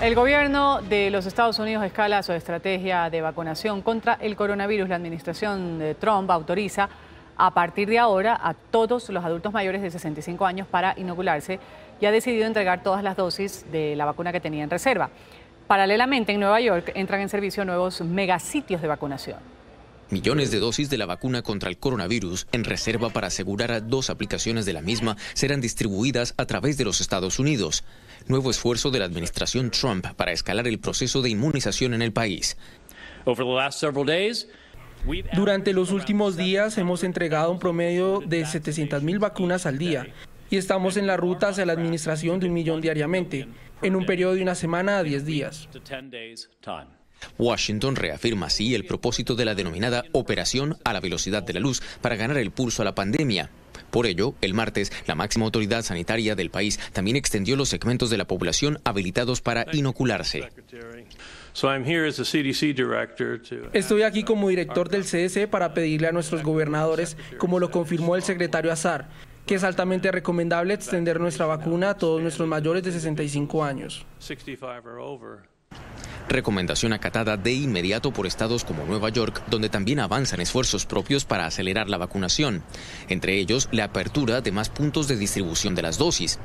El gobierno de los Estados Unidos escala su estrategia de vacunación contra el coronavirus. La administración de Trump autoriza a partir de ahora a todos los adultos mayores de 65 años para inocularse y ha decidido entregar todas las dosis de la vacuna que tenía en reserva. Paralelamente, en Nueva York entran en servicio nuevos megasitios de vacunación. Millones de dosis de la vacuna contra el coronavirus en reserva para asegurar dos aplicaciones de la misma serán distribuidas a través de los Estados Unidos. Nuevo esfuerzo de la administración Trump para escalar el proceso de inmunización en el país. Durante los últimos días hemos entregado un promedio de 700.000 vacunas al día y estamos en la ruta hacia la administración de un millón diariamente, en un periodo de una semana a 10 días. Washington reafirma así el propósito de la denominada operación a la velocidad de la luz para ganar el pulso a la pandemia. Por ello, el martes, la máxima autoridad sanitaria del país también extendió los segmentos de la población habilitados para inocularse. Estoy aquí uh, como director del CDC para uh, pedirle a nuestros gobernadores, como lo confirmó el secretario Azar, que es altamente recomendable extender nuestra vacuna a todos nuestros mayores de 65 años recomendación acatada de inmediato por estados como Nueva York, donde también avanzan esfuerzos propios para acelerar la vacunación, entre ellos la apertura de más puntos de distribución de las dosis,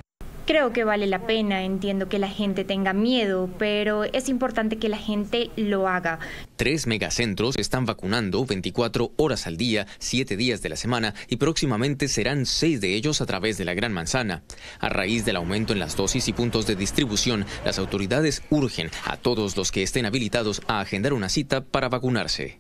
Creo que vale la pena, entiendo que la gente tenga miedo, pero es importante que la gente lo haga. Tres megacentros están vacunando 24 horas al día, 7 días de la semana y próximamente serán 6 de ellos a través de la Gran Manzana. A raíz del aumento en las dosis y puntos de distribución, las autoridades urgen a todos los que estén habilitados a agendar una cita para vacunarse.